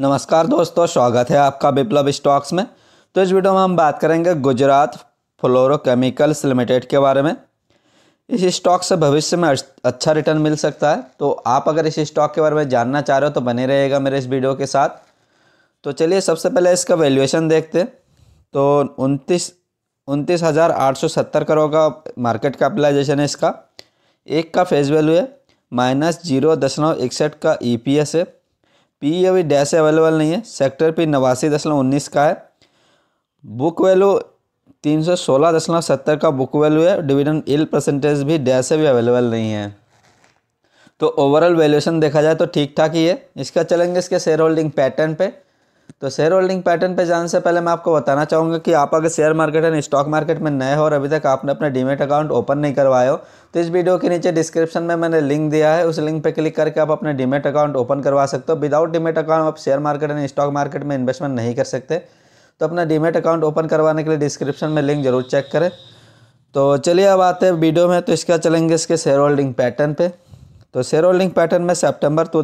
नमस्कार दोस्तों स्वागत है आपका विप्लव स्टॉक्स में तो इस वीडियो में हम बात करेंगे गुजरात फ्लोरोकेमिकल्स लिमिटेड के बारे में इस स्टॉक से भविष्य में अच्छा रिटर्न मिल सकता है तो आप अगर इस स्टॉक के बारे में जानना चाह रहे हो तो बने रहेगा मेरे इस वीडियो के साथ तो चलिए सबसे पहले इसका वैल्यूएशन देखते तो उनतीस उनतीस हज़ार आठ सौ सत्तर करोड़ का मार्केट कैपिटलाइजेशन है इसका एक का फेस वैल्यू है माइनस जीरो दशमलव इकसठ का ईपीएस e है पी अभी डैश अवेलेबल नहीं है सेक्टर पी नवासी दशमलव उन्नीस का है बुक वैल्यू तीन सौ सोलह दशमलव सत्तर का बुक वैल्यू है डिविडेंड इल परसेंटेज भी डैश भी अवेलेबल नहीं है तो ओवरऑल वैल्यूएशन देखा जाए तो ठीक ठाक ही है इसका चलेंगे इसके शेयर होल्डिंग पैटर्न पे तो शेयर होल्डिंग पैटर्न पे जाने से पहले मैं आपको बताना चाहूँगा कि आप अगर share market and stock market में नए हो और अभी तक आपने अपना डीमेट अकाउंट ओपन नहीं करवाए हो तो इस वीडियो के नीचे डिस्क्रिप्शन में मैंने लिंक दिया है उस लिंक पे क्लिक करके आप अपना डीमेट अकाउंट ओपन करवा सकते हो विदाउट डीमेट अकाउंट आप share market and stock market में इन्वेस्टमेंट नहीं कर सकते तो अपना डीमेट अकाउंट ओपन करवाने के लिए डिस्क्रिप्शन में लिंक जरूर चेक करें तो चलिए अब आते हैं वीडियो में तो इसका चलेंगे इसके शेयर होल्डिंग पैटर्न पर तो शेयर होल्डिंग पैटर्न में सेप्टेम्बर टू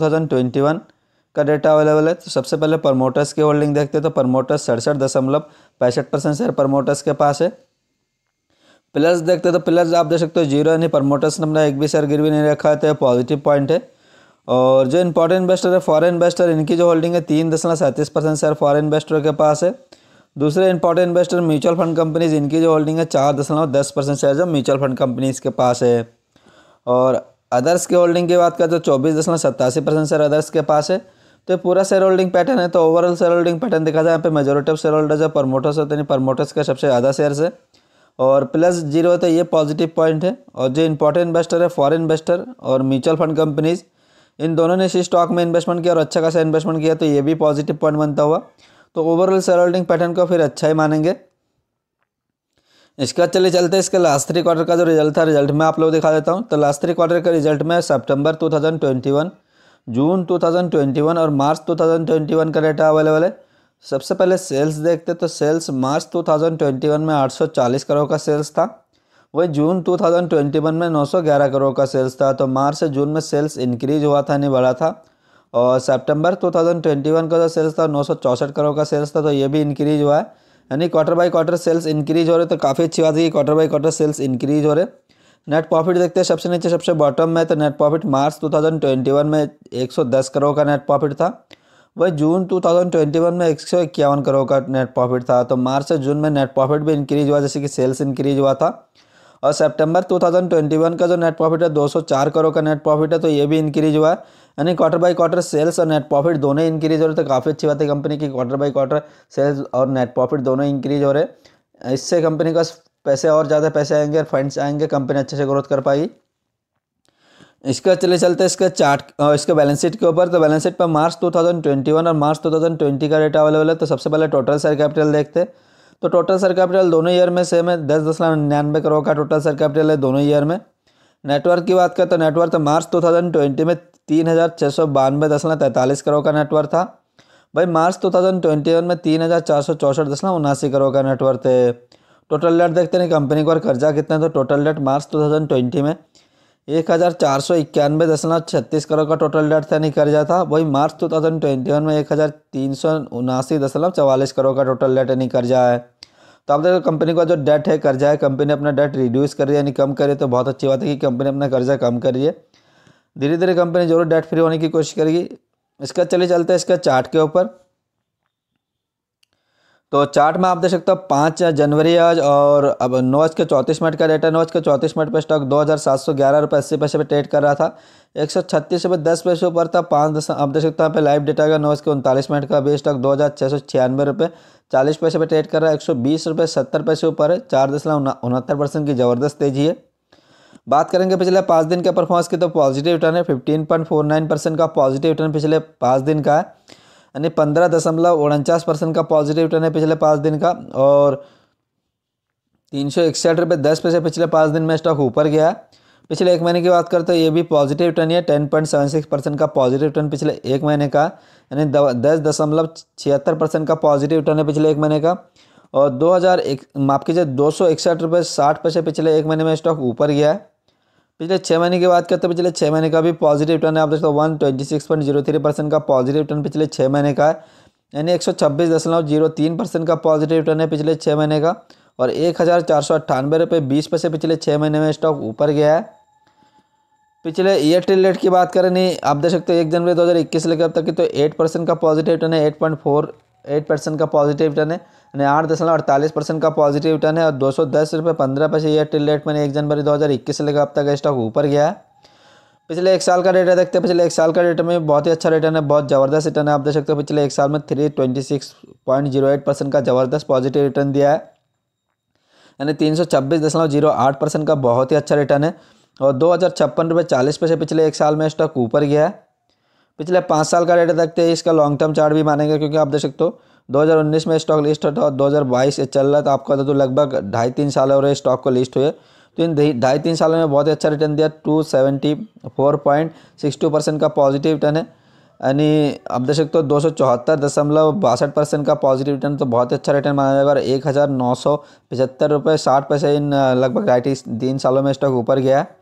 का डेटा अवेलेबल है तो सबसे पहले प्रमोटर्स की होल्डिंग देखते हैं तो प्रमोटर्स सड़सठ दशमलव पैंसठ परसेंट शेयर प्रमोटर्स के पास है प्लस देखते हैं तो प्लस आप देख सकते हो जीरो यानी प्रमोटर्स ने अपना एक भी शेयर गिरवी नहीं रखा तो पॉजिटिव पॉइंट है और जो इंपॉर्टेंट इन्वेस्टर है फॉरन इन्वेस्टर इनकी जो होल्डिंग है तीन दशमलव सैंतीस परसेंट शेयर फॉरन इन्वेस्टर के पास है दूसरे important investor mutual fund companies इनकी जो होल्डिंग है चार दशमलव दस परसेंट शेयर जो म्यूचुअल फंड कंपनीज के पास है और अदर्स की होल्डिंग की बात करें तो चौबीस दशमलव सत्तासी परसेंट शेयर अदर्स के पास है तो पूरा शेयर होल्डिंग पैटर्न है तो ओवरऑल शेयर होल्डिंग पैटर्न दिखा जाए यहाँ पे मेजोरिटी ऑफ शेयर होल्डर्स है प्रमोटर्स होते हैं प्रमोटर्स का सबसे ज़्यादा शेयर है और प्लस जीरो है तो ये पॉजिटिव पॉइंट है और जो इंपॉर्टेंट इन्वेस्टर है फॉरेन इन्वेस्टर और म्यूचुअल फंड कंपनीज इन दोनों ने इसी स्टॉक में इन्वेस्टमेंट किया और अच्छा खासा इन्वेस्टमेंट किया तो ये भी पॉजिटिव पॉइंट बनता हुआ तो ओवरऑल शेयर होल्डिंग पैटर्न को फिर अच्छा ही मानेंगे इसका चले चलते इसके लास्ट थ्री क्वार्टर का जो रिजल्ट था रिजल्ट मैं आप लोग दिखा देता हूँ तो लास्ट थ्री क्वार्टर का रिजल्ट में ट्वेंटी वन जून 2021 और मार्च 2021 का डेटा अवेलेबल है सबसे पहले सेल्स देखते तो सेल्स मार्च 2021 में 840 करोड़ का सेल्स था वही जून 2021 में 911 करोड़ का सेल्स था तो मार्च से जून में सेल्स इंक्रीज हुआ था नहीं बढ़ा था और सितंबर 2021 का जो सेल्स था नौ करोड़ का सेल्स था तो ये भी इंक्रीज हुआ है यानी quarter by quarter sales increase हो रहे तो काफ़ी अच्छी बात है कि quarter by quarter sales increase हो रहे नेट प्रॉफिट देखते हैं सबसे नीचे सबसे बॉटम में तो नेट प्रॉफिट मार्च 2021 में 110 करोड़ का नेट प्रॉफिट था वही जून 2021 में एक सौ इक्यावन करोड़ का नेट प्रॉफिट था तो मार्च से जून में नेट प्रॉफिट भी इंक्रीज हुआ जैसे कि सेल्स इंक्रीज हुआ था और सितंबर 2021 का जो नेट प्रॉफिट है 204 करोड़ का नेट प्रॉफिट है तो ये भी इंक्रीज हुआ यानी क्वार्टर बाई क्वार्टर सेल्स और नेट प्रॉफिट दोनों इंक्रीज हो रहे तो काफ़ी अच्छी बात है कंपनी की क्वार्टर बाई क्वार्टर सेल्स और नेट प्रॉफिट दोनों इंक्रीज हो रहे इससे कंपनी का पैसे और ज़्यादा पैसे आएंगे और फंड्स आएंगे कंपनी अच्छे से ग्रोथ कर पाएगी इसका चले चलते इसका चार्ट इसके बैलेंस शीट के ऊपर तो बैलेंस शीट पर मार्च 2021 और मार्च 2020 का डेटा अवेलेबल है तो सबसे पहले टोटल शेयर कैपिटल देखते तो टोटल शेयर कैपिटल दोनों ईयर में सेम है दस दशमलव निन्यानवे करोड़ का टोटल शेयर कैपिटल है दोनों ईयर में नेटवर्क की बात करें तो नेटवर्क तो मार्च टू थाउजेंड ट्वेंटी में तीन हज़ार छः सौ बानवे दशमलव तैंतालीस करोड़ का नेटवर्क था भाई March two thousand twenty one में तीन हज़ार चार सौ चौंसठ दशमलव उनासी करोड़ का नेटवर्क है टोटल डेट देखते हैं कंपनी को कर्जा कितना है तो total debt March two thousand twenty में एक हज़ार चार सौ इक्यानवे दशमलव छत्तीस करोड़ का टोटल डेट था नहीं कर्जा था वही March two thousand twenty one में एक हज़ार तीन सौ उनासी दशमलव चवालीस करोड़ का टोटल डेट नहीं कर्जा है तो आप देखो कंपनी का जो डेट है कर्जा है कंपनी अपना डेट रिड्यूस कर रही है यानी कम करिए है तो बहुत अच्छी बात है कि कंपनी अपना कर्जा कम कर रही है धीरे धीरे कंपनी जरूर डेट फ्री होने की कोशिश करेगी इसका चले चलते हैं इसका चार्ट के ऊपर तो चार्ट में आप देख सकते हो पाँच जनवरी आज और अब नौ के चौंतीस मिनट का रेट है नौ के चौंतीस मिनट पे स्टॉक दो हज़ार सात सौ ग्यारह रुपये अस्सी पैसे पे ट्रेड कर रहा था एक सौ छत्तीस रुपये दस पैसे ऊपर था पाँच दस आप देख सकते हैं यहाँ पे लाइव डेटा का नौ के उनतालीस मिनट का अभी स्टॉक दो हज़ार छः सौ छियानवे रुपये चालीस पैसे पे ट्रेड कर रहा है एक सौ बीस रुपये सत्तर पैसे ऊपर है चार दशमलव उनहत्तर परसेंट की ज़बरदस्त तेजी है बात करेंगे पिछले पाँच दिन के परफॉर्मेंस की तो पॉजिटिव रिटर्न है fifteen point four nine percent का पॉजिटिव रिटर्न पिछले पाँच दिन का है यानी पंद्रह दशमलव उनचास परसेंट का पॉजिटिव रिटर्न है पिछले पाँच दिन का और तीन सौ इकसठ रुपये दस पैसे पिछले पाँच दिन में स्टॉक ऊपर गया है पिछले एक महीने की बात करते हैं तो ये भी पॉजिटिव रिटर्न है ten point seven six percent का पॉजिटिव रिटर्न पिछले एक महीने का यानी दस दशमलव छिहत्तर परसेंट का पॉजिटिव रिटर्न है पिछले एक महीने का और दो हज़ार एक माफ कीजिए दो सौ इकसठ रुपये साठ पैसे पिछले एक महीने में स्टॉक ऊपर गया है पिछले छः महीने की बात करते हैं पिछले छः महीने का भी पॉजिटिव रिटर्न है आप देखते हो one twenty six point zero three percent का पॉजिटिव रिटर्न पिछले छः महीने का है यानी एक सौ छब्बीस दशमलव जीरो तीन परसेंट का पॉजिटिव रिटर्न है पिछले छः महीने का और एक हज़ार चार सौ अट्ठानबे रुपये बीस पैसे पिछले छः महीने में स्टॉक ऊपर गया है पिछले एयरटेल रेट की बात करें नहीं आप देख सकते हो एक जनवरी दो हज़ार इक्कीस लेकर अब तक की तो एट परसेंट का पॉजिटिव रिटर्न है eight point four eight percent का पॉजिटिव रिटर्न है यानी आठ दशमलव अड़तालीस परसेंट का पॉजिटिव रिटर्न है और दो सौ दस रुपये पंद्रह पैसे ईयर टिल रेट मैंने एक जनवरी दो हज़ार इक्कीस से लेकर अब तक स्टॉक ऊपर गया है पिछले एक साल का डेटा देखते हैं पिछले एक साल का डेटा में बहुत ही अच्छा रिटर्न है बहुत ज़बरदस्त रिटर्न है आप देख सकते हो पिछले एक साल में three twenty six point zero eight percent का ज़बरदस्त पॉजिटिव रिटर्न दिया है यानी तीन सौ छब्बीस दशमलव जीरो आठ परसेंट का बहुत ही अच्छा रिटर्न है और दो हज़ार छप्पन रुपये चालीस पैसे पिछले एक साल में स्टॉक ऊपर गया है पिछले पाँच साल का डेटा देखते हैं इसका लॉन्ग टर्म चार्ट भी मानेंगे क्योंकि आप देख सकते हो 2019 में स्टॉक लिस्ट होता और 2022 से चल रहा था आपका तो, तो लगभग ढाई तीन साल हो रहे स्टॉक को लिस्ट हुए तो इन ढाई तीन सालों में बहुत ही अच्छा रिटर्न दिया two seventy four point six two percent का पॉजिटिव रिटर्न है यानी आप देख सकते हो दो सौ चौहत्तर दशमलव बासठ परसेंट का पॉजिटिव रिटर्न तो बहुत अच्छा रिटर्न माना जाएगा और एक हज़ार नौ सौ पचहत्तर रुपये साठ पैसे इन लगभग ढाई तीन सालों में स्टॉक ऊपर गया है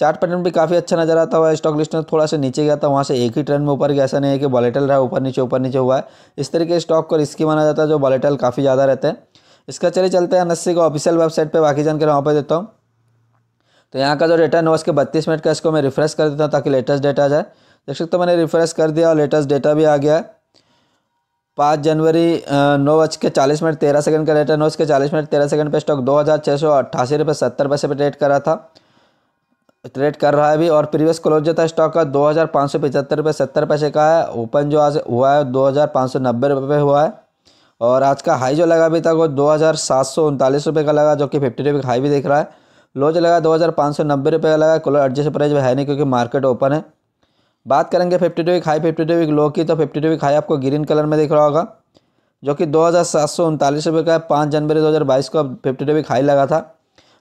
चार्ट पैटर्न भी काफ़ी अच्छा नजर आता हुआ है स्टॉक में थोड़ा सा नीचे गया था वहाँ से एक ही ट्रेंड में ऊपर गया ऐसा नहीं है कि बॉलेटल रहा ऊपर नीचे ऊपर नीचे हुआ है इस तरीके स्टॉक को रिस्की माना जाता है जो बॉलेटल काफ़ी ज़्यादा रहते हैं इसका चले चलते हैं नस्सी को ऑफिशियल वेबसाइट पर बाकी जानकारी वहाँ पर देता हूँ तो यहाँ का जो डेटा है उसके बत्तीस मिनट का इसको मैं रिफ्रेश कर देता हूँ ताकि लेटेस्ट डेटा आ जाए देख सकते हो मैंने रिफ्रेश कर दिया और लेटेस्ट डेटा भी आ गया है पाँच जनवरी नौ बज के चालीस मिनट तेरह सेकंड का डेटा नौ बज के चालीस मिनट तेरह सेकंड पे स्टॉक दो हज़ार छः सौ अट्ठासी रुपये सत्तर पैसे पर ट्रेड करा था ट्रेड कर रहा है अभी और प्रीवियस क्लोज जो था स्टॉक का दो हज़ार पाँच सौ पचहत्तर रुपये सत्तर पैसे का है ओपन जो आज हुआ है दो हज़ार पाँच सौ नब्बे रुपये हुआ है और आज का हाई जो लगा अभी तक वो दो हज़ार सात सौ उनतालीस रुपये का लगा जो कि फिफ्टी रुपये का हाई भी दिख रहा है लो जो लगा दो हज़ार पाँच सौ नब्बे रुपये का लगा कलर एडजस्ट प्राइस है नहीं क्योंकि मार्केट ओपन है बात करेंगे fifty two high fifty two low की तो फिफ्टी टू हाई आपको ग्रीन कलर में दिख रहा होगा जो कि दो हज़ार सात सौ उनतालीस रुपये का है पाँच जनवरी दो हज़ार बाईस को फिफ्टी टू हाई लगा था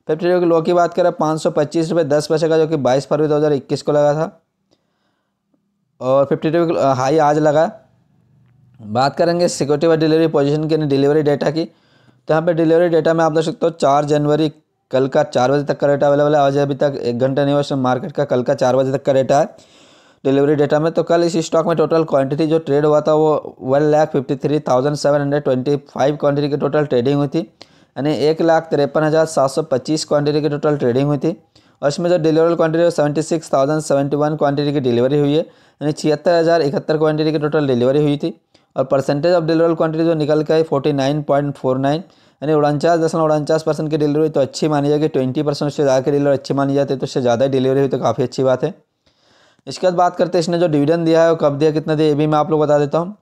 फिफ्टी जो की लो की बात करें पाँच सौ पच्चीस रुपये दस पैसे का जो कि बाईस फरवरी दो हज़ार इक्कीस को लगा था और फिफ्टी टू हाई आज लगा बात करेंगे सिक्योरिटी व डिलीवरी पोजीशन की डिलीवरी डेटा की तो यहाँ पर डिलीवरी डेटा में आप देख सकते हो चार जनवरी कल का चार बजे तक का रेटा अवेलेबल है आज अभी तक एक घंटा नहीं हुआ मार्केट का कल का चार बजे तक का रेटा है डिलीवरी डेटा में तो कल इस स्टॉक में टोटल क्वांटिटी जो ट्रेड हुआ था वो one lakh fifty three thousand seven hundred twenty five quantity की टोटल ट्रेडिंग हुई थी यानी एक लाख तिरपन हज़ार सात सौ पच्चीस क्वान्टिटी की टोटल ट्रेडिंग हुई थी और इसमें जो डिलीवरल क्वान्टिटी है seventy six thousand seventy one quantity की डिलीवरी हुई है यानी छिहत्तर हज़ार इकहत्तर क्वान्टिटी की टोटल डिलीवरी हुई थी और परसेंटेज ऑफ डिलीवरल क्वान्टिटी जो निकल के आई forty nine point four nine यानी उनचास दशमलव उनचास परसेंट की डिलीवरी तो अच्छी मानी जाएगी ट्वेंटी परसेंट उससे ज़्यादा की डिलीवरी अच्छी मानी जाती है तो उससे ज़्यादा डिलीवरी हुई तो काफ़ी अच्छी बात है इसके बाद बात करते हैं इसने जो डिविडेंड दिया है वो कब दिया कितना दिया ये भी मैं आप लोग बता देता हूँ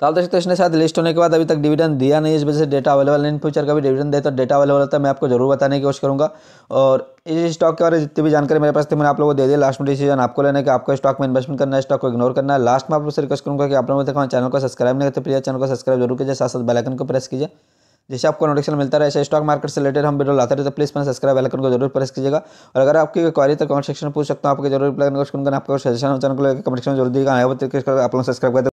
तो आप इसने शायद लिस्ट होने के बाद अभी तक डिविडेंड दिया नहीं इस वजह से डेटा अवेलेबल इन फ्यूचर का भी डिविडेंड दे तो डेटा अवेलेबल होता है मैं आपको जरूर बताने की कोशिश करूंगा और इस स्टॉक के बारे में जितनी भी जानकारी मेरे पास थी मैंने आप लोगों को दे दिया लास्ट में डिसीजन आपको लेने कि आपको स्टॉक में इन्वेस्टमेंट करना है स्टॉक को इग्नोर करना है लास्ट में आप लोग से रिक्वेस्ट करूँगा कि आप लोगों तक चैनल को सब्सक्राइब नहीं करते प्लीज़ चैनल को सब्सक्राइब जरूर कीजिए साथ साथ बेलाइकन को प्रेस कीजिए जैसे आपको नोटिफिकेशन मिलता रहे ऐसे स्टॉक मार्केट से रिलेटेड हम वीडियो लाते रहे तो प्लीज़ मैंने सब्सक्राइब आइकन को जरूर प्रेस कीजिएगा और अगर आपकी क्वारी तो कमेंट सेक्शन में पूछ सकता हूँ आपको जरूर रिप्लाई करने कोशिश आपको सजेशन चैनल को कमेंट सेक्शन में जरूर दीजिएगा हाँ, आप लोग सब्सक्राइब कर